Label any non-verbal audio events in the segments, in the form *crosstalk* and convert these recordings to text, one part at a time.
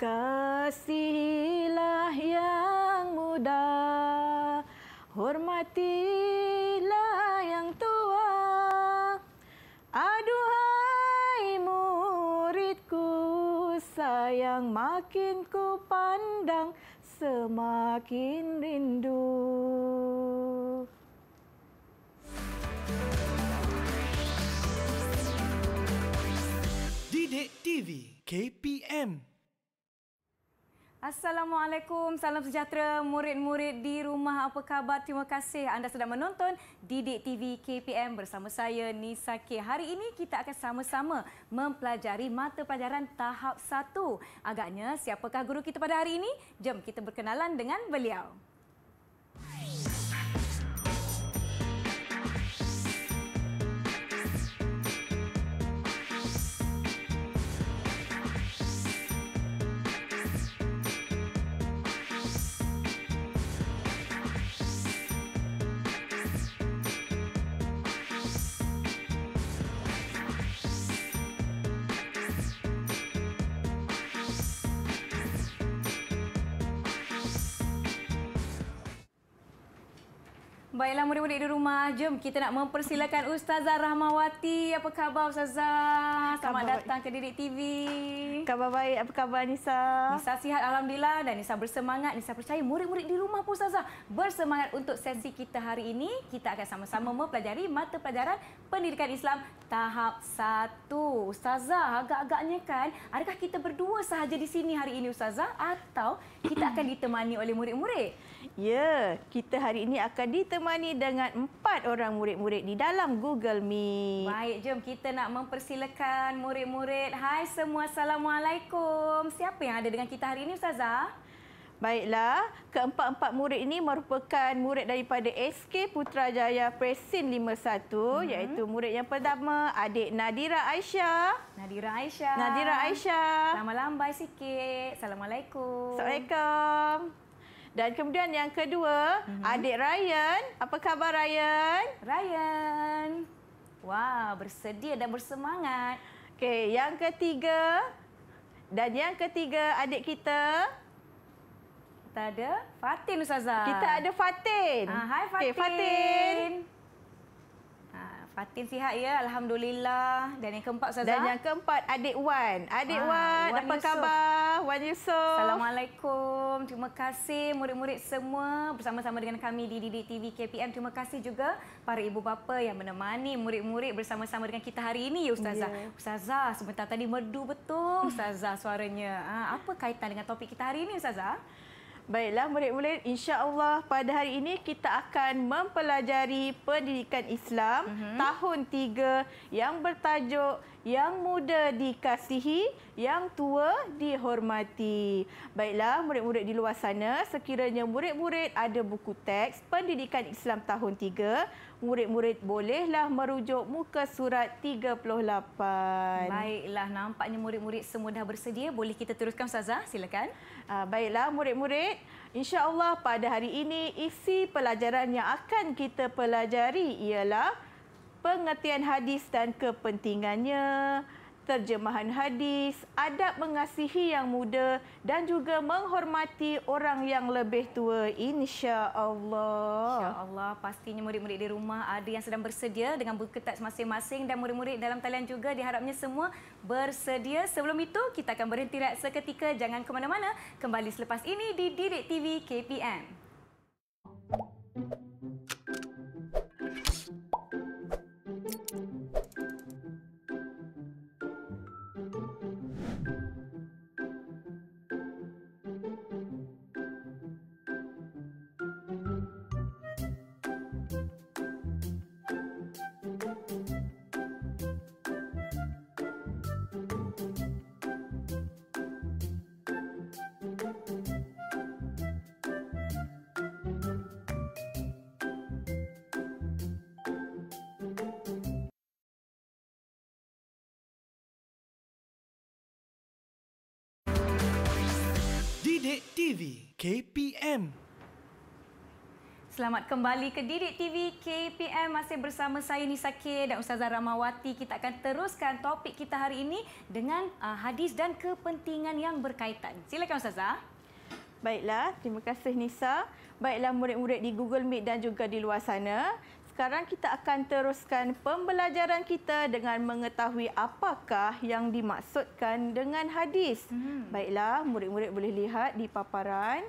Kasihilah yang muda, hormatilah yang tua. Aduhai muridku sayang, makin ku pandang semakin rindu. Didik TV KPM Assalamualaikum, salam sejahtera murid-murid di rumah. Apa khabar? Terima kasih anda sedang menonton Didik TV KPM bersama saya Nisa K. Hari ini kita akan sama-sama mempelajari mata pelajaran tahap 1. Agaknya siapakah guru kita pada hari ini? Jom kita berkenalan dengan beliau. Baiklah murid-murid di rumah, jom kita nak mempersilakan Ustazah Rahmawati. Apa khabar Ustazah? Selamat khabar datang baik. ke Didik TV. Khabar baik, apa khabar Nisa? Nisa sihat alhamdulillah dan Nisa bersemangat. Nisa percaya murid-murid di rumah pun Ustazah bersemangat untuk sesi kita hari ini. Kita akan sama-sama mempelajari mata pelajaran Pendidikan Islam tahap satu. Ustazah, agak-agaknya kan, adakah kita berdua sahaja di sini hari ini Ustazah atau kita akan ditemani oleh murid-murid? Ya, kita hari ini akan ditemani dengan empat orang murid-murid di dalam Google Meet. Baik, jom kita nak mempersilakan murid-murid. Hai semua, Assalamualaikum. Siapa yang ada dengan kita hari ini, Ustazah? Baiklah, keempat-empat murid ini merupakan murid daripada SK Putrajaya Presin 51 mm-hmm. iaitu murid yang pertama, adik Nadira Aisyah. Nadira Aisyah. Nadira Aisyah. Lama lambai sikit. Assalamualaikum. Assalamualaikum. Dan kemudian yang kedua, -hmm. adik Ryan. Apa khabar Ryan? Ryan. Wah, bersedia dan bersemangat. Okey, yang ketiga. Dan yang ketiga adik kita. Kita ada Fatin Ustazah. Kita ada Fatin. Ah, hai Fatin. Okay, Fatin. Patin sihat ya Alhamdulillah Dan yang keempat Ustazah Dan yang keempat Adik Wan Adik ah, Wan, Wan Apa Yusuf. khabar Wan Yusof Assalamualaikum Terima kasih Murid-murid semua Bersama-sama dengan kami Di Didi TV KPM Terima kasih juga Para ibu bapa Yang menemani Murid-murid bersama-sama Dengan kita hari ini ya Ustazah yeah. Ustazah Sebentar tadi merdu betul *laughs* Ustazah suaranya ah, Apa kaitan dengan topik kita hari ini Ustazah Baiklah murid-murid, insya-Allah pada hari ini kita akan mempelajari pendidikan Islam uh-huh. tahun 3 yang bertajuk yang muda dikasihi, yang tua dihormati. Baiklah murid-murid di luar sana, sekiranya murid-murid ada buku teks pendidikan Islam tahun 3, murid-murid bolehlah merujuk muka surat 38. Baiklah nampaknya murid-murid semua dah bersedia, boleh kita teruskan ustazah? Silakan. Ah, baiklah murid-murid, insyaallah pada hari ini isi pelajaran yang akan kita pelajari ialah pengertian hadis dan kepentingannya terjemahan hadis, adab mengasihi yang muda dan juga menghormati orang yang lebih tua. Insya-Allah. Insya-Allah pastinya murid-murid di rumah ada yang sedang bersedia dengan buku kertas masing-masing dan murid-murid dalam talian juga diharapnya semua bersedia. Sebelum itu kita akan berhenti rehat seketika. Jangan ke mana-mana. Kembali selepas ini di Direct TV KPM. Selamat kembali ke Didik TV KPM. Masih bersama saya Nisa K dan Ustazah Ramawati. Kita akan teruskan topik kita hari ini dengan uh, hadis dan kepentingan yang berkaitan. Silakan Ustazah. Baiklah, terima kasih Nisa. Baiklah murid-murid di Google Meet dan juga di luar sana. Sekarang kita akan teruskan pembelajaran kita dengan mengetahui apakah yang dimaksudkan dengan hadis. Hmm. Baiklah, murid-murid boleh lihat di paparan.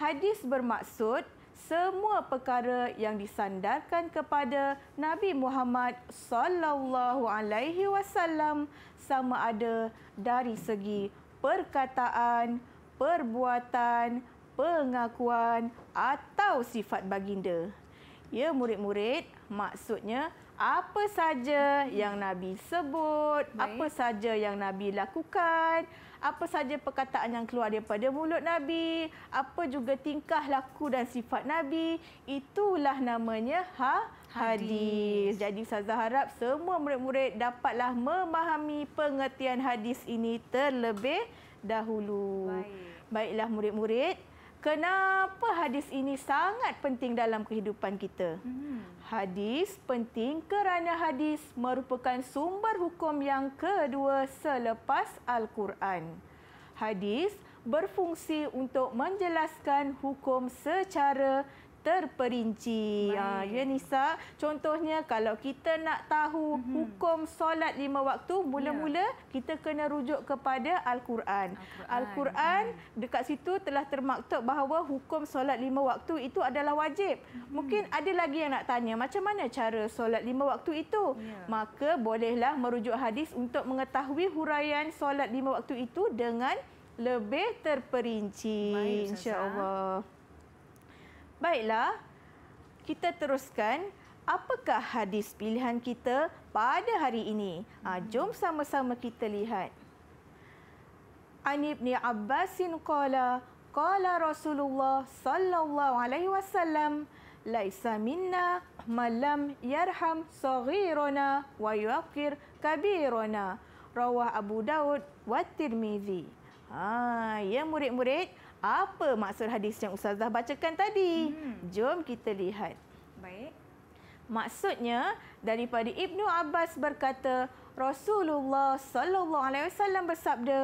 Hadis bermaksud semua perkara yang disandarkan kepada Nabi Muhammad sallallahu alaihi wasallam sama ada dari segi perkataan, perbuatan, pengakuan atau sifat baginda. Ya murid-murid, maksudnya apa saja yang Nabi sebut, Baik. apa saja yang Nabi lakukan, apa saja perkataan yang keluar daripada mulut Nabi, apa juga tingkah laku dan sifat Nabi, itulah namanya ha hadis. Jadi saya harap semua murid-murid dapatlah memahami pengertian hadis ini terlebih dahulu. Baik. Baiklah murid-murid, Kenapa hadis ini sangat penting dalam kehidupan kita? Hmm. Hadis penting kerana hadis merupakan sumber hukum yang kedua selepas Al-Quran. Hadis berfungsi untuk menjelaskan hukum secara terperinci. Ah, ya Nisa, contohnya kalau kita nak tahu mm-hmm. hukum solat lima waktu, mula-mula yeah. kita kena rujuk kepada Al-Quran. Al-Quran, Al-Quran mhm. dekat situ telah termaktub bahawa hukum solat lima waktu itu adalah wajib. Mm-hmm. Mungkin ada lagi yang nak tanya, macam mana cara solat lima waktu itu? Yeah. Maka bolehlah merujuk hadis untuk mengetahui huraian solat lima waktu itu dengan lebih terperinci. Baik, InsyaAllah. Baiklah, kita teruskan. Apakah hadis pilihan kita pada hari ini? Ha, jom sama-sama kita lihat. An Ibni Abbasin kala kala Rasulullah sallallahu alaihi wasallam laisa minna man yarham sahirona wa yuqir kabirona. Rawah Abu Daud wa Tirmizi. Ha, ya murid-murid, apa maksud hadis yang ustazah bacakan tadi? Hmm. Jom kita lihat. Baik. Maksudnya daripada Ibnu Abbas berkata, Rasulullah sallallahu alaihi wasallam bersabda,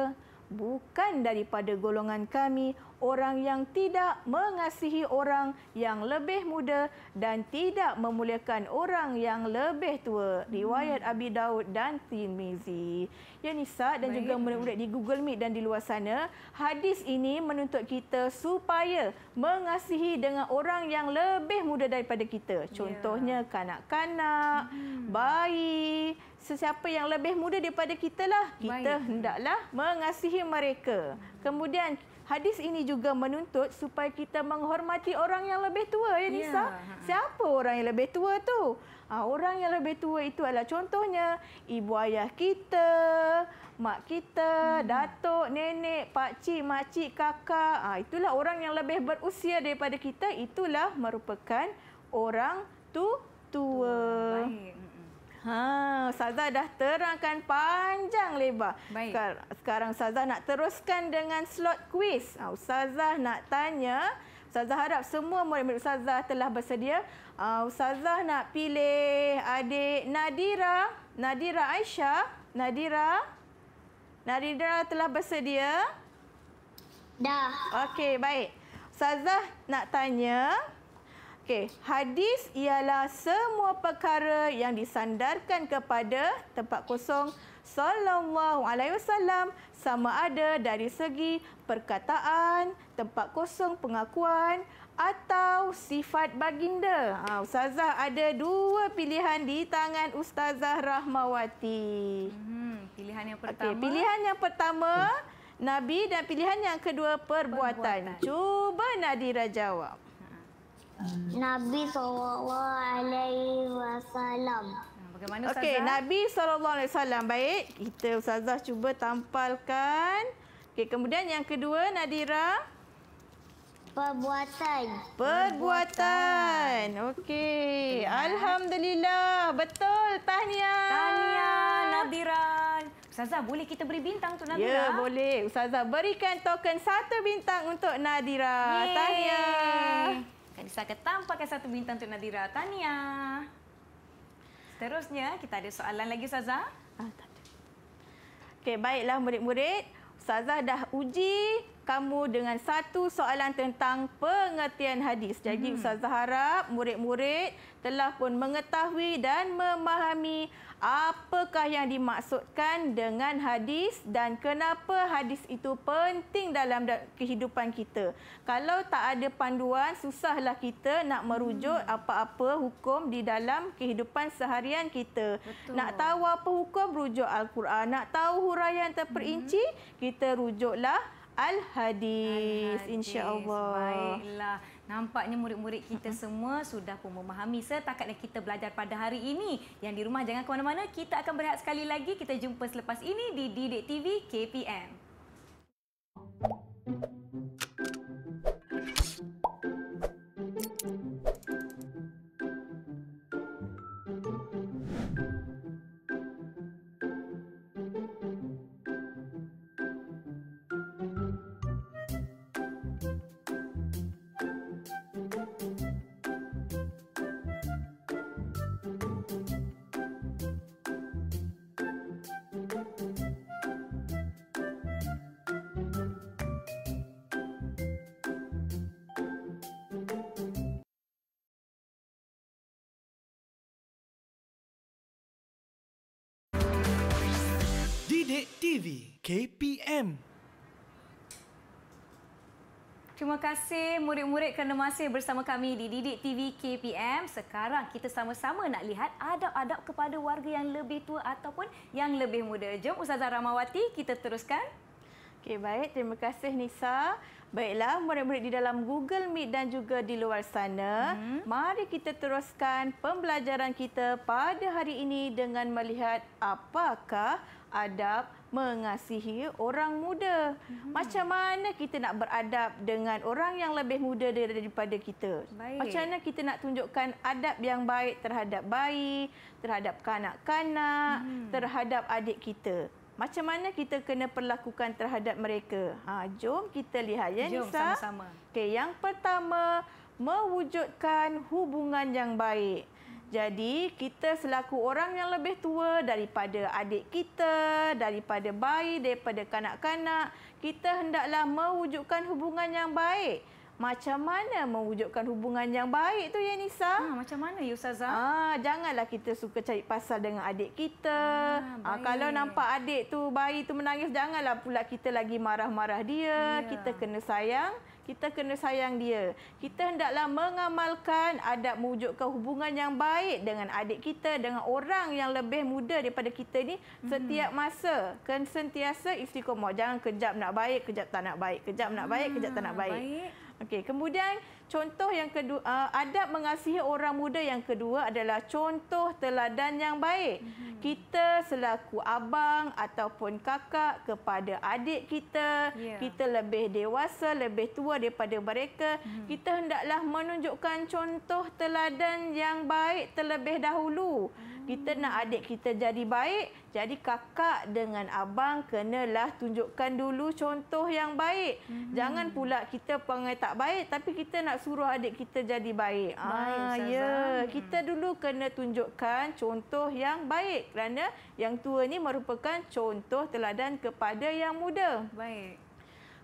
"Bukan daripada golongan kami orang yang tidak mengasihi orang yang lebih muda dan tidak memuliakan orang yang lebih tua. Riwayat hmm. Abi Daud dan Tirmizi. Ya Nisa dan Baik. juga murid-murid di Google Meet dan di luar sana, hadis ini menuntut kita supaya mengasihi dengan orang yang lebih muda daripada kita. Ya. Contohnya yeah. kanak-kanak, hmm. bayi, sesiapa yang lebih muda daripada kita lah. Kita Baik. hendaklah mengasihi mereka. Kemudian Hadis ini juga menuntut supaya kita menghormati orang yang lebih tua ya Nisa. Yeah. Ha, ha. Siapa orang yang lebih tua tu? Ah orang yang lebih tua itu adalah contohnya ibu ayah kita, mak kita, hmm. datuk, nenek, pak cik, mak cik, kakak. Ah itulah orang yang lebih berusia daripada kita itulah merupakan orang tu tua. tua. Ha, Saza dah terangkan panjang lebar. Baik. Sekarang Saza nak teruskan dengan slot kuis. Saza nak tanya. Saza harap semua murid-murid Saza telah bersedia. Saza nak pilih adik Nadira. Nadira Aisyah. Nadira. Nadira telah bersedia. Dah. Okey, baik. Saza Saza nak tanya. Okey, hadis ialah semua perkara yang disandarkan kepada tempat kosong sallallahu alaihi wasallam sama ada dari segi perkataan, tempat kosong pengakuan atau sifat baginda. Ha, ustazah ada dua pilihan di tangan Ustazah Rahmawati. Hmm, pilihan yang pertama. Okey, pilihan yang pertama Nabi dan pilihan yang kedua perbuatan. perbuatan. Cuba Nadira jawab. Nabi SAW. Bagaimana Ustazah? Okey, Nabi sallallahu alaihi wasallam. Baik, kita Ustazah cuba tampalkan. Okey, kemudian yang kedua Nadira perbuatan. Perbuatan. Okey. Alhamdulillah. Betul. Tahniah. Tahniah Nadira. Ustazah, boleh kita beri bintang untuk Nadira? Ya, boleh. Ustazah berikan token satu bintang untuk Nadira. Yeay. Tahniah bisa ketam pakai satu bintang untuk Nadira. Tania. Terusnya kita ada soalan lagi, Saza. Ah, Okay, baiklah, murid-murid. Saza dah uji kamu dengan satu soalan tentang pengertian hadis. Jadi hmm. Ustazah harap murid-murid telah pun mengetahui dan memahami apakah yang dimaksudkan dengan hadis dan kenapa hadis itu penting dalam kehidupan kita. Kalau tak ada panduan, susahlah kita nak merujuk hmm. apa-apa hukum di dalam kehidupan seharian kita. Betul. Nak tahu apa hukum, rujuk Al-Quran. Nak tahu huraian terperinci, hmm. kita rujuklah Al-Hadis. Al InsyaAllah. Baiklah. Nampaknya murid-murid kita semua sudah pun memahami setakat yang kita belajar pada hari ini. Yang di rumah jangan ke mana-mana. Kita akan berehat sekali lagi. Kita jumpa selepas ini di Didik TV KPM. Pendek TV KPM Terima kasih murid-murid kerana masih bersama kami di Didik TV KPM. Sekarang kita sama-sama nak lihat adab-adab kepada warga yang lebih tua ataupun yang lebih muda. Jom Ustazah Ramawati, kita teruskan. Okey, baik. Terima kasih Nisa. Baiklah, murid-murid di dalam Google Meet dan juga di luar sana. Hmm. Mari kita teruskan pembelajaran kita pada hari ini dengan melihat apakah adab mengasihi orang muda. Hmm. Macam mana kita nak beradab dengan orang yang lebih muda daripada kita? Baik. Macam mana kita nak tunjukkan adab yang baik terhadap bayi, terhadap kanak-kanak, hmm. terhadap adik kita? macam mana kita kena perlakukan terhadap mereka. Ha, jom kita lihat ya jom, Nisa. sama-sama. Okay, yang pertama, mewujudkan hubungan yang baik. Jadi kita selaku orang yang lebih tua daripada adik kita, daripada bayi, daripada kanak-kanak, kita hendaklah mewujudkan hubungan yang baik macam mana mewujudkan hubungan yang baik tu ya Nisa? Ha, ah, macam mana ya Ustazah? Ah, ha, janganlah kita suka cari pasal dengan adik kita. Ha, ha, kalau nampak adik tu, bayi tu menangis, janganlah pula kita lagi marah-marah dia. Ya. Kita kena sayang. Kita kena sayang dia. Kita hendaklah mengamalkan adab mewujudkan hubungan yang baik dengan adik kita, dengan orang yang lebih muda daripada kita ni setiap mhm. masa. Kena sentiasa istiqomah. Jangan kejap nak baik, kejap tak nak baik. Kejap nak baik, kejap tak nak baik. baik. Okey, kemudian contoh yang kedua uh, adab mengasihi orang muda yang kedua adalah contoh teladan yang baik. Mm -hmm. Kita selaku abang ataupun kakak kepada adik kita, yeah. kita lebih dewasa, lebih tua daripada mereka, mm -hmm. kita hendaklah menunjukkan contoh teladan yang baik terlebih dahulu. Mm -hmm. Kita nak adik kita jadi baik. Jadi kakak dengan abang kenalah tunjukkan dulu contoh yang baik. Hmm. Jangan pula kita panggil tak baik tapi kita nak suruh adik kita jadi baik. baik ah ya, yeah. Mhm. kita dulu kena tunjukkan contoh yang baik kerana yang tua ni merupakan contoh teladan kepada yang muda. Baik.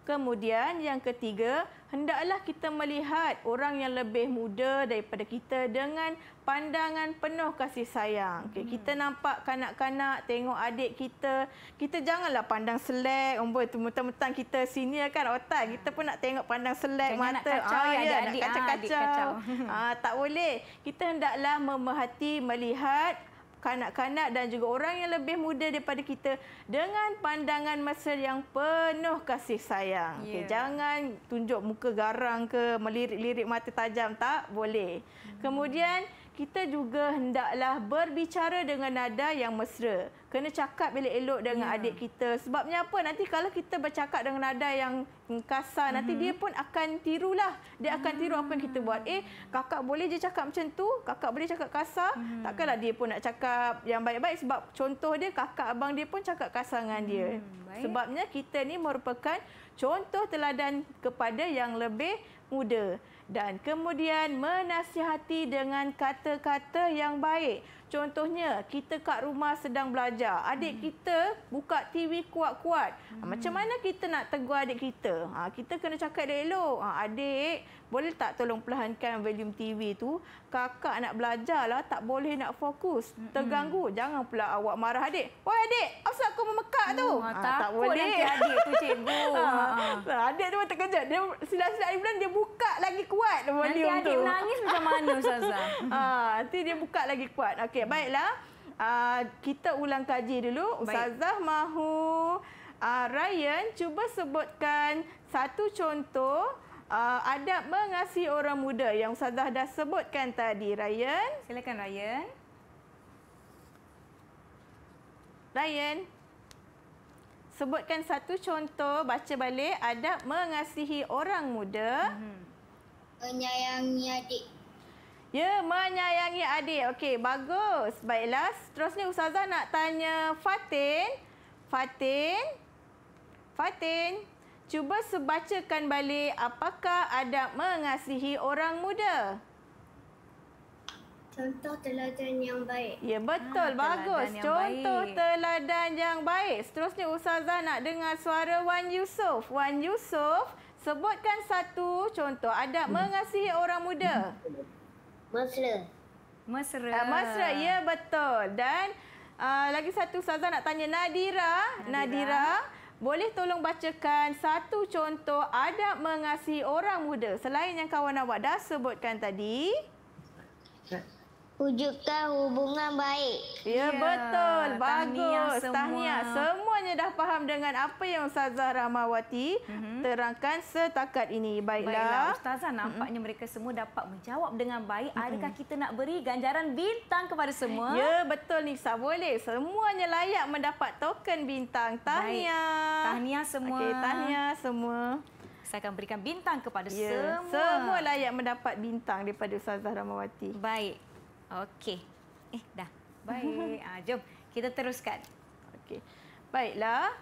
Kemudian yang ketiga, hendaklah kita melihat orang yang lebih muda daripada kita dengan pandangan penuh kasih sayang. Okay, hmm. Kita nampak kanak-kanak, tengok adik kita. Kita janganlah pandang selek. Oh, Mentang-mentang kita sini kan otak. Kita pun nak tengok pandang selek Jangan mata. Nak kacau ah, ya, ya adik-adik. Lah, kacau-kacau. Adik kacau. *laughs* ah, tak boleh. Kita hendaklah memerhati, melihat kanak-kanak dan juga orang yang lebih muda daripada kita dengan pandangan masa yang penuh kasih sayang. Yeah. Okay, ya. jangan tunjuk muka garang ke, melirik-lirik mata tajam. Tak boleh. Hmm. Kemudian kita juga hendaklah berbicara dengan nada yang mesra. Kena cakap bila elok dengan yeah. adik kita. Sebabnya apa? Nanti kalau kita bercakap dengan nada yang kasar, mm-hmm. nanti mhm. dia pun akan tirulah. Dia akan mm-hmm. tiru apa yang kita buat. Eh, kakak boleh je cakap macam tu. Kakak boleh cakap kasar. Mm-hmm. Takkanlah dia pun nak cakap yang baik-baik sebab contoh dia kakak abang dia pun cakap kasar dengan dia. Mm, Sebabnya kita ni merupakan contoh teladan kepada yang lebih muda dan kemudian menasihati dengan kata-kata yang baik Contohnya, kita kat rumah sedang belajar. Adik hmm. kita buka TV kuat-kuat. Ah, hmm. Macam mana kita nak tegur adik kita? Ha, kita kena cakap dia elok. Ha, adik, boleh tak tolong perlahankan volume TV tu? Kakak nak belajar lah, tak boleh nak fokus. Hmm. Terganggu. Jangan pula awak marah adik. Wah adik, kenapa aku memekak tu? Uh, ha, tak boleh. adik tu cikgu. ha, *laughs* terkejut. Dia silap-silap hari bulan, dia buka lagi kuat volume tu. Nanti adik menangis macam mana, Ustazah? ha, *laughs* nanti dia buka lagi kuat. Okay. Okey, baiklah. Uh, kita ulang kaji dulu. Ustazah Baik. mahu uh, Ryan cuba sebutkan satu contoh uh, adab mengasihi orang muda yang Ustazah dah sebutkan tadi. Ryan. Silakan Ryan. Ryan. Sebutkan satu contoh, baca balik, adab mengasihi orang muda. Mhm. Menyayangi adik. Ya, menyayangi adik. Okey, bagus. Baiklah, seterusnya Ustazah nak tanya Fatin. Fatin. Fatin. Cuba sebacakan balik apakah adab mengasihi orang muda. Contoh teladan yang baik. Ya, betul. Ha, bagus. Contoh baik. teladan yang baik. Seterusnya Ustazah nak dengar suara Wan Yusof. Wan Yusof, sebutkan satu contoh adab hmm. mengasihi orang muda. Hmm. Masra, masra, Uh, ah, mesra, ya betul. Dan uh, lagi satu Ustazah nak tanya Nadira. Nadira. Nadira. Boleh tolong bacakan satu contoh adab mengasihi orang muda selain yang kawan awak dah sebutkan tadi? Wujudkan hubungan baik. Ya, ya betul. Bagus. Tahniah. Semua. Semuanya dah faham dengan apa yang Ustazah Rahmawati mm -hmm. terangkan setakat ini. Baiklah. Baiklah Ustazah, mhm. nampaknya mm -hmm. mereka semua dapat menjawab dengan baik. Mhm. Adakah mm -hmm. kita nak beri ganjaran bintang kepada semua? Ya, betul Nisa. Boleh. Semuanya layak mendapat token bintang. Tahniah. Tahniah semua. Okay, tahniah semua. Saya akan berikan bintang kepada ya, semua. Semua layak mendapat bintang daripada Ustazah Rahmawati. Baik. Okey. Eh, dah. Baik. Ha, *laughs* jom, kita teruskan. Okey. Baiklah.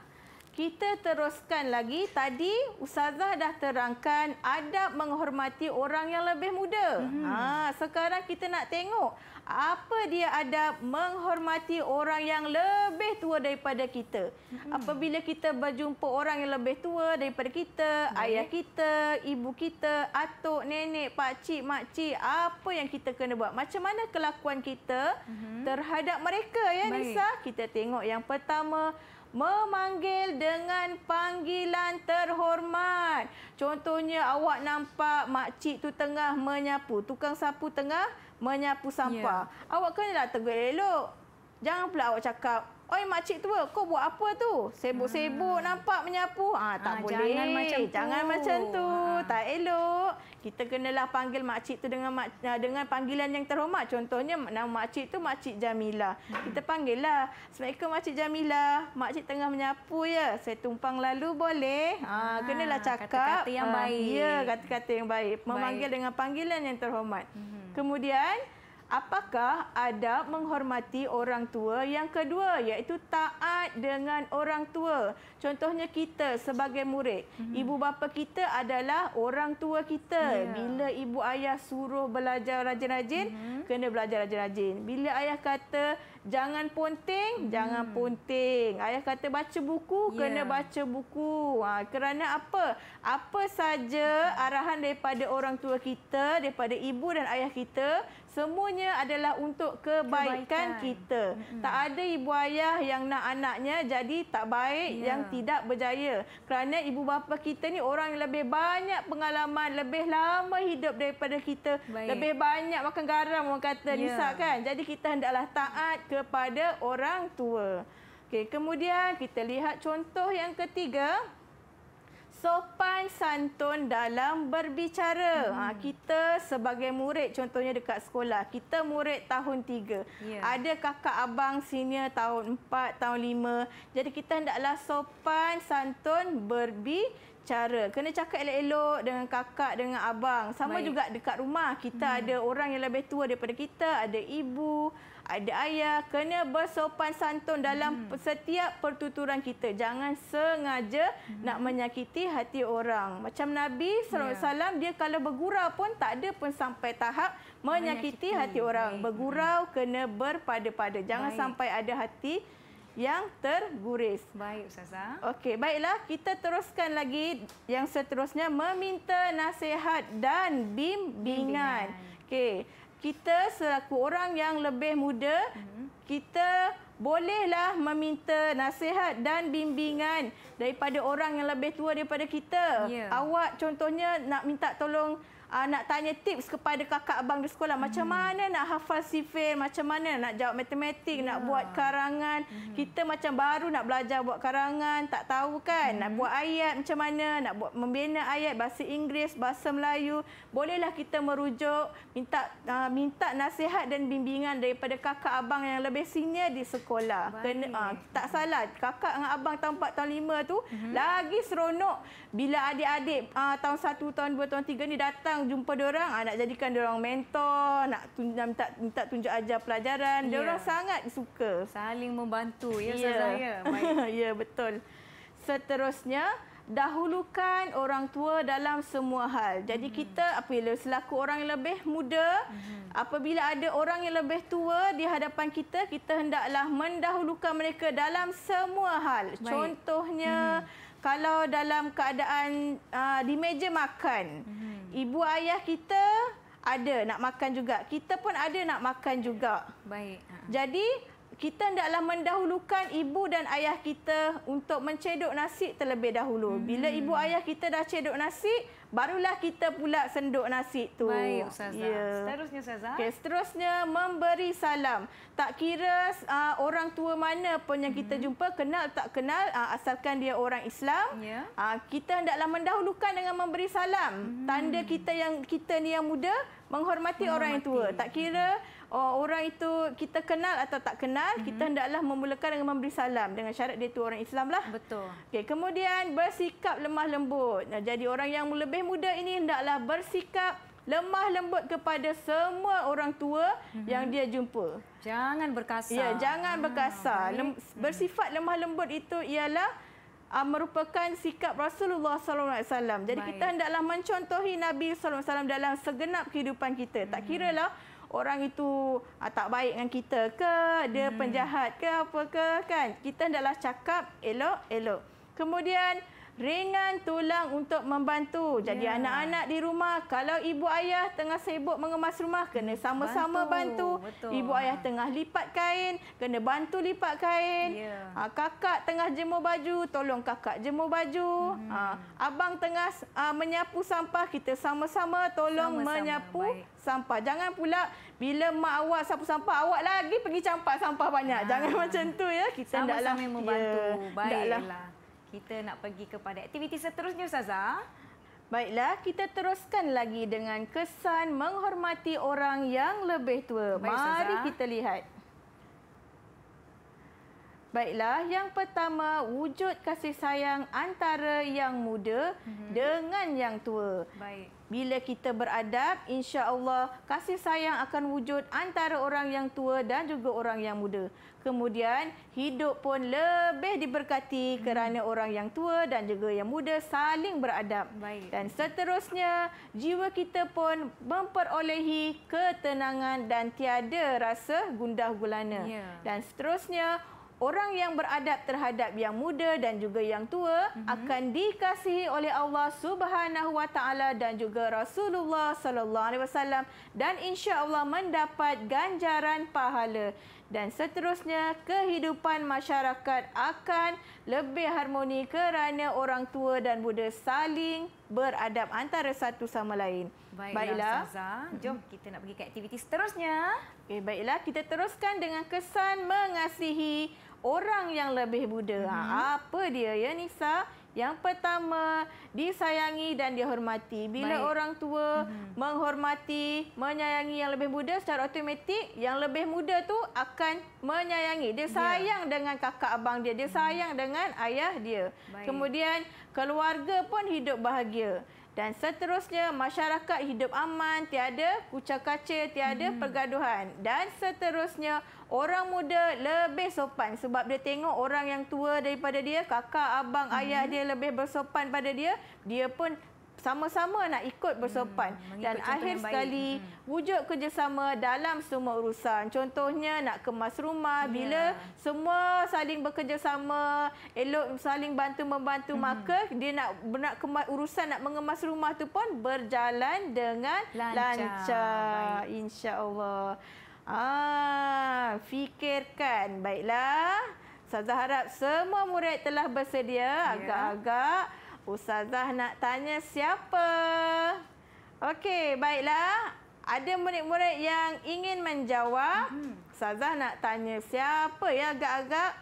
Kita teruskan lagi. Tadi Ustazah dah terangkan adab menghormati orang yang lebih muda. Mm -hmm. ha, sekarang kita nak tengok apa dia ada menghormati orang yang lebih tua daripada kita. Hmm. Apabila kita berjumpa orang yang lebih tua daripada kita, hmm. ayah kita, ibu kita, atuk, nenek, pakcik, makcik, apa yang kita kena buat? Macam mana kelakuan kita hmm. terhadap mereka ya Baik. Nisa? Kita tengok yang pertama, memanggil dengan panggilan terhormat. Contohnya awak nampak mak makcik tu tengah menyapu, tukang sapu tengah menyapu sampah. Yeah. Awak kena lah tegur elok. Jangan pula awak cakap Oi makcik tua, kau buat apa tu? Sibuk-sibuk ha. nampak menyapu. Ah ha, tak ha, boleh. Jangan macam jangan tu. macam tu. Ha. Tak elok. Kita kenalah panggil makcik tu dengan ah, dengan panggilan yang terhormat. Contohnya nama makcik tu makcik Jamila. Kita panggil hmm. panggillah. Assalamualaikum makcik Jamila. Makcik tengah menyapu ya. Saya tumpang lalu boleh? Ha, ha kenalah cakap kata-kata yang baik. Ya, kata-kata yang baik. Memanggil baik. dengan panggilan yang terhormat. Hmm. Kemudian apakah ada menghormati orang tua yang kedua iaitu taat dengan orang tua contohnya kita sebagai murid hmm. ibu bapa kita adalah orang tua kita yeah. bila ibu ayah suruh belajar rajin-rajin hmm. -hmm. kena belajar rajin-rajin. Bila ayah kata jangan ponting, mm -hmm. jangan ponting. Ayah kata baca buku, yeah. kena baca buku. Ha, kerana apa? Apa saja arahan daripada orang tua kita, daripada ibu dan ayah kita, semuanya adalah untuk kebaikan, kebaikan. kita. Mm -hmm. Tak ada ibu ayah yang nak anaknya jadi tak baik, yeah. yang tidak berjaya. Kerana ibu bapa kita ni orang yang lebih banyak pengalaman, lebih lama hidup daripada kita, baik. lebih banyak makan garam orang kata yeah. nisa kan. Jadi kita hendaklah taat kepada orang tua. Okey, kemudian kita lihat contoh yang ketiga. Sopan santun dalam berbicara. Hmm. Ha, kita sebagai murid contohnya dekat sekolah. Kita murid tahun tiga. Yeah. Ada kakak abang senior tahun empat, tahun lima. Jadi kita hendaklah sopan santun berbicara cara kena cakap elok-elok dengan kakak dengan abang sama Baik. juga dekat rumah kita hmm. ada orang yang lebih tua daripada kita ada ibu ada ayah kena bersopan santun dalam hmm. setiap pertuturan kita jangan sengaja hmm. nak menyakiti hati orang macam nabi SAW alaihi ya. dia kalau bergurau pun tak ada pun sampai tahap menyakiti, menyakiti. hati orang Baik. bergurau kena berpada-pada jangan Baik. sampai ada hati yang terguris. Baik Ustazah. Okey, baiklah kita teruskan lagi yang seterusnya meminta nasihat dan bimbingan. Okey, kita selaku orang yang lebih muda, hmm. kita bolehlah meminta nasihat dan bimbingan daripada orang yang lebih tua daripada kita. Yeah. Awak contohnya nak minta tolong uh, nak tanya tips kepada kakak abang di sekolah macam hmm. mana nak hafal sifir macam mana nak jawab matematik yeah. nak ya. buat karangan hmm. kita macam baru nak belajar buat karangan tak tahu kan hmm. nak buat ayat macam mana nak buat membina ayat bahasa Inggeris bahasa Melayu bolehlah kita merujuk minta uh, minta nasihat dan bimbingan daripada kakak abang yang lebih senior di sekolah Kena, uh, tak salah kakak dengan abang tahun 4 tahun 5 tu hmm. lagi seronok bila adik-adik uh, tahun 1 tahun 2 tahun 3 ni datang jumpa dia orang ah, nak jadikan dia orang mentor nak tunjuk minta, minta tunjuk ajar pelajaran dia ya. orang yeah. sangat suka saling membantu ya yeah. saya ya yeah, ya. *laughs* ya, betul seterusnya dahulukan orang tua dalam semua hal. Jadi hmm. kita apabila selaku orang yang lebih muda, hmm. apabila ada orang yang lebih tua di hadapan kita, kita hendaklah mendahulukan mereka dalam semua hal. Baik. Contohnya hmm kalau dalam keadaan uh, di meja makan, hmm. ibu ayah kita ada nak makan juga. Kita pun ada nak makan juga. Baik. Ha. Jadi kita hendaklah mendahulukan ibu dan ayah kita untuk mencedok nasi terlebih dahulu. Hmm. Bila ibu ayah kita dah cedok nasi, barulah kita pula sendok nasi tu. Baik, Ustazah. Ya. Seterusnya, Ustazah. Okay, seterusnya, memberi salam. Tak kira uh, orang tua mana pun yang kita hmm. jumpa, kenal tak kenal, uh, asalkan dia orang Islam, yeah. uh, kita hendaklah mendahulukan dengan memberi salam. Hmm. Tanda kita yang kita ni yang muda, menghormati, menghormati. orang yang tua. Tak kira... Hmm. Oh, orang itu kita kenal atau tak kenal, mm -hmm. kita mhm. hendaklah memulakan dengan memberi salam dengan syarat dia itu orang Islam lah. Betul. Okay, kemudian bersikap lemah lembut. Nah, jadi orang yang lebih muda ini hendaklah bersikap lemah lembut kepada semua orang tua mm -hmm. yang dia jumpa. Jangan berkasar. Ya, jangan ah, berkasar. Lem, mhm. bersifat lemah lembut itu ialah uh, merupakan sikap Rasulullah SAW. Jadi Baik. kita hendaklah mencontohi Nabi SAW dalam segenap kehidupan kita. Mm -hmm. Tak mhm. kira lah orang itu uh, tak baik dengan kita ke, ada hmm. penjahat ke apa ke kan. Kita adalah cakap elok-elok. Kemudian ringan tulang untuk membantu. Jadi ya. anak-anak yeah. di rumah, kalau ibu ayah tengah sibuk mengemas rumah, kena sama-sama bantu. bantu. Betul. Ibu ayah tengah lipat kain, kena bantu lipat kain. Yeah. Ya. Ha, kakak tengah jemur baju, tolong kakak jemur baju. Mm -hmm. ha, abang tengah ha, menyapu sampah, kita sama-sama tolong sama -sama. menyapu Baik. sampah. Jangan pula bila mak awak sapu sampah, awak lagi pergi campak sampah banyak. Ha. Jangan *laughs* macam tu ya. Kita sama-sama ya, membantu. Ya, Baiklah. Baiklah kita nak pergi kepada aktiviti seterusnya Ustazah. Baiklah, kita teruskan lagi dengan kesan menghormati orang yang lebih tua. Baik, Mari Ustazah. kita lihat. Baiklah, yang pertama wujud kasih sayang antara yang muda mm-hmm. dengan yang tua. Baik. Bila kita beradab, insya-Allah kasih sayang akan wujud antara orang yang tua dan juga orang yang muda. Kemudian hidup pun lebih diberkati hmm. kerana orang yang tua dan juga yang muda saling beradab. Baik. Dan seterusnya, jiwa kita pun memperolehi ketenangan dan tiada rasa gundah gulana. Yeah. Dan seterusnya orang yang beradab terhadap yang muda dan juga yang tua mm-hmm. akan dikasihi oleh Allah Subhanahu Wa Taala dan juga Rasulullah Sallallahu Alaihi Wasallam dan insya-Allah mendapat ganjaran pahala dan seterusnya kehidupan masyarakat akan lebih harmoni kerana orang tua dan muda saling beradab antara satu sama lain. Baiklah, baiklah. Ustazah, jom kita nak pergi ke aktiviti seterusnya. Okay, eh, baiklah, kita teruskan dengan kesan mengasihi orang yang lebih muda. Mm -hmm. Apa dia ya Nisa? Yang pertama, disayangi dan dihormati. Bila Baik. orang tua mm -hmm. menghormati, menyayangi yang lebih muda secara otomatik yang lebih muda tu akan menyayangi. Dia ya. sayang yeah. dengan kakak abang dia, dia mhm. sayang mm -hmm. dengan ayah dia. Baik. Kemudian keluarga pun hidup bahagia. Dan seterusnya, masyarakat hidup aman, tiada kucak kacir, tiada hmm. pergaduhan. Dan seterusnya, orang muda lebih sopan sebab dia tengok orang yang tua daripada dia, kakak, abang, hmm. ayah dia lebih bersopan pada dia, dia pun sama-sama nak ikut bersopan hmm, dan akhir sekali hmm. wujud kerjasama dalam semua urusan contohnya nak kemas rumah yeah. bila semua saling bekerjasama elok saling bantu membantu hmm. maka dia nak nak kemas urusan nak mengemas rumah tu pun berjalan dengan lancar, lancar. insyaallah ah fikirkan baiklah saya harap semua murid telah bersedia ya. agak-agak yeah. Ustazah nak tanya siapa? Okey, baiklah. Ada murid-murid yang ingin menjawab. Mhm. Ustazah nak tanya siapa ya agak-agak?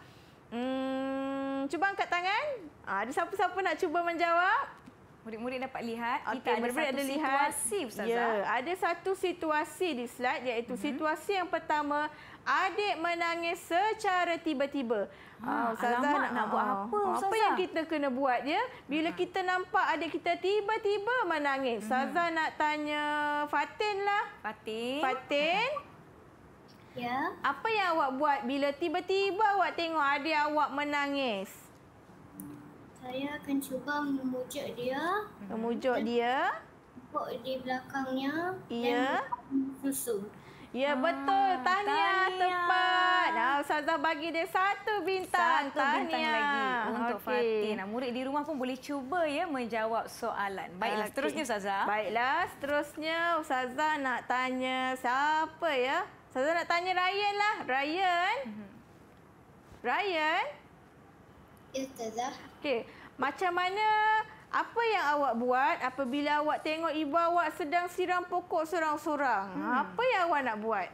Hmm, cuba angkat tangan. Ah, ada siapa-siapa nak cuba menjawab? murid-murid dapat lihat okay, kita ada satu ada situasi ustazah. Ya, ada satu situasi di slide iaitu mm -hmm. situasi yang pertama adik menangis secara tiba-tiba. Ha, ha, ustazah nak, nak buat ah, apa apa ustazah? yang kita kena buat ya? Bila ha. kita nampak adik kita tiba-tiba menangis. Mm -hmm. Ustazah nak tanya Fatin lah. Fatin. Fatin. Ya. Apa yang awak buat bila tiba-tiba awak tengok adik awak menangis? Saya akan cuba memujuk dia. Memujuk dia. Pok di belakangnya. Iya. Susu. Ya hmm, betul. tanya tepat. Nah, Ustazah bagi dia satu bintang. Satu tahniah. bintang lagi untuk okay. Fatin. Nah, murid di rumah pun boleh cuba ya menjawab soalan. Baiklah, okay. seterusnya Ustazah. Baiklah, seterusnya Ustazah nak tanya siapa ya? Ustazah nak tanya Ryan lah. Ryan? Mhm. Ryan? Ustazah. Okey. Macam mana apa yang awak buat apabila awak tengok ibu awak sedang siram pokok seorang-seorang? Hmm. Apa yang awak nak buat?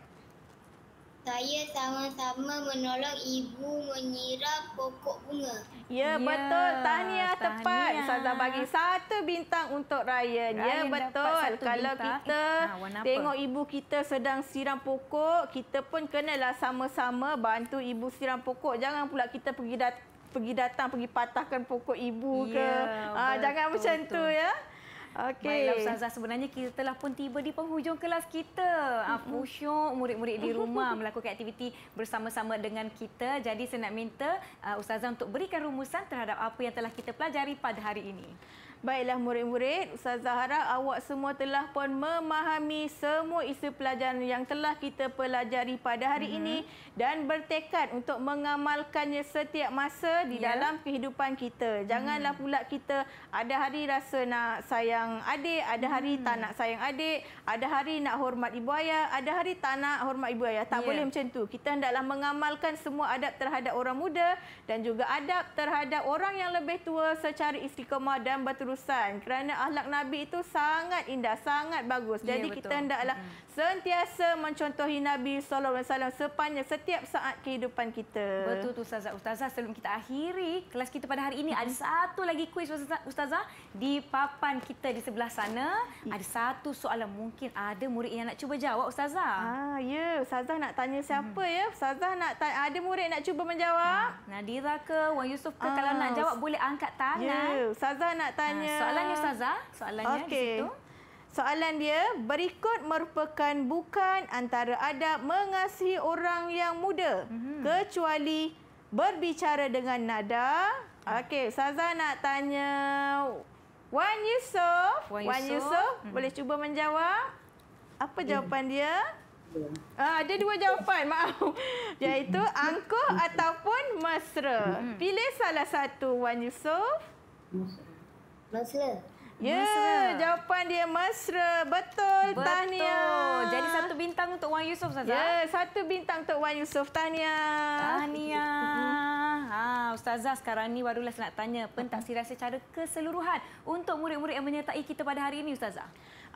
Saya sama-sama menolong ibu menyiram pokok bunga. Ya, ya betul. Tahniah, tepat. Ustazah bagi satu bintang untuk Ryan. Ryan ya betul. Kalau bintang. kita eh, ha, tengok ibu kita sedang siram pokok, kita pun kenalah sama-sama bantu ibu siram pokok. Jangan pula kita pergi datang pergi datang pergi patahkan pokok ibu ya, ke. Ah jangan betul, macam tu ya. Okey. Baiklah Ustazah sebenarnya kita telah pun tiba di penghujung kelas kita. Pusyuk ah, murid-murid di rumah *laughs* melakukan aktiviti bersama-sama dengan kita. Jadi saya nak minta ah, Ustazah untuk berikan rumusan terhadap apa yang telah kita pelajari pada hari ini. Baiklah murid-murid, Ustazah harap awak semua telah pun memahami semua isu pelajaran yang telah kita pelajari pada hari mm-hmm. ini dan bertekad untuk mengamalkannya setiap masa di yeah. dalam kehidupan kita. Janganlah mm. pula kita ada hari rasa nak sayang adik, ada hari mm. tak nak sayang adik, ada hari nak hormat ibu ayah, ada hari tak nak hormat ibu ayah. Tak yeah. boleh macam tu. Kita hendaklah mengamalkan semua adab terhadap orang muda dan juga adab terhadap orang yang lebih tua secara istiqamah dan betul terusan kerana ahlak Nabi itu sangat indah, sangat bagus. Ya, Jadi yeah, kita hendaklah sentiasa mencontohi Nabi sallallahu alaihi wasallam sepanjang setiap saat kehidupan kita. Betul tu ustazah. Ustazah sebelum kita akhiri kelas kita pada hari ini ada satu lagi kuis ustazah, ustazah di papan kita di sebelah sana. Ada satu soalan mungkin ada murid yang nak cuba jawab ustazah. Ah ya, ustazah nak tanya siapa hmm. ya? Ustazah nak tanya, ada murid nak cuba menjawab? Ah, Nadira ke Wan Yusuf ke ah, kalau nak jawab boleh angkat tangan. Ya, ustazah nak tanya. Ah, soalannya ustazah, soalannya okay. di situ. Soalan dia, berikut merupakan bukan antara adab mengasihi orang yang muda. Hmm. Kecuali berbicara dengan nada. Okey, Saza nak tanya Wan Yusof. Wan Yusof, Wan Yusof hmm. boleh cuba menjawab? Apa eh. jawapan hmm. dia? Ah, ada dua jawapan, *laughs* maaf. Iaitu angkuh ataupun mesra. Hmm. Pilih salah satu, Wan Yusof. Mesra. Ya, mesra. jawapan dia mesra. Betul, Betul. tahniah. Jadi satu bintang untuk Wan Yusof, Ustazah. Ya, satu bintang untuk Wan Yusof. Tania Tania *laughs* Ha, Ustazah, sekarang ni barulah saya nak tanya pentasiran secara keseluruhan untuk murid-murid yang menyertai kita pada hari ini, Ustazah.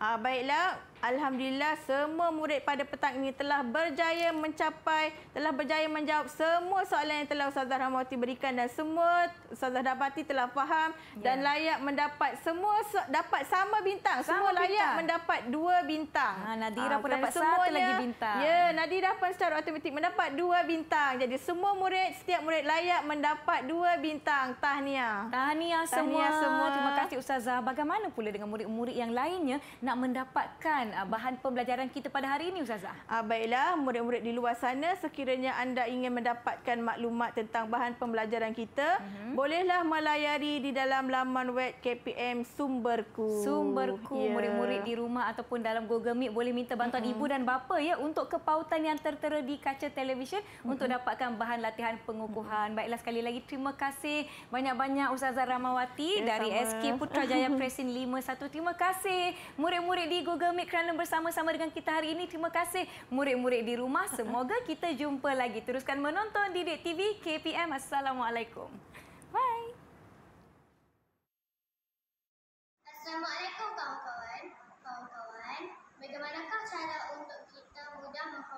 Ah baiklah, alhamdulillah semua murid pada petang ini telah berjaya mencapai telah berjaya menjawab semua soalan yang telah Ustazah Rahmawati berikan dan semua Ustazah Dapati telah faham yeah. dan ya. layak mendapat semua dapat sama bintang, sama semua bintang. layak mendapat dua bintang. Ha Nadira ha, pun dapat satu lagi bintang. Ya, yeah, Nadira pun secara automatik mendapat dua bintang. Jadi semua murid, setiap murid layak mendapat dua bintang. Tahniah. Tahniah semua. semua. Terima kasih Ustazah. Bagaimana pula dengan murid-murid yang lainnya? Nak nak mendapatkan uh, bahan pembelajaran kita pada hari ini Ustazah? Uh, baiklah, murid-murid di luar sana sekiranya anda ingin mendapatkan maklumat tentang bahan pembelajaran kita uh-huh. bolehlah melayari di dalam laman web KPM Sumberku. Sumberku, yeah. murid-murid di rumah ataupun dalam Google Meet boleh minta bantuan uh-huh. ibu dan bapa ya untuk kepautan yang tertera di kaca televisyen uh-huh. untuk dapatkan bahan latihan pengukuhan. Uh-huh. Baiklah sekali lagi, terima kasih banyak-banyak Ustazah Ramawati yeah, dari sama. SK Putrajaya Presin 51. Terima kasih. Mur- murid-murid di Google Meet kerana bersama-sama dengan kita hari ini. Terima kasih murid-murid di rumah. Semoga kita jumpa lagi. Teruskan menonton Didik TV KPM. Assalamualaikum. Bye. Assalamualaikum kawan-kawan. Kawan-kawan, bagaimanakah cara untuk kita mudah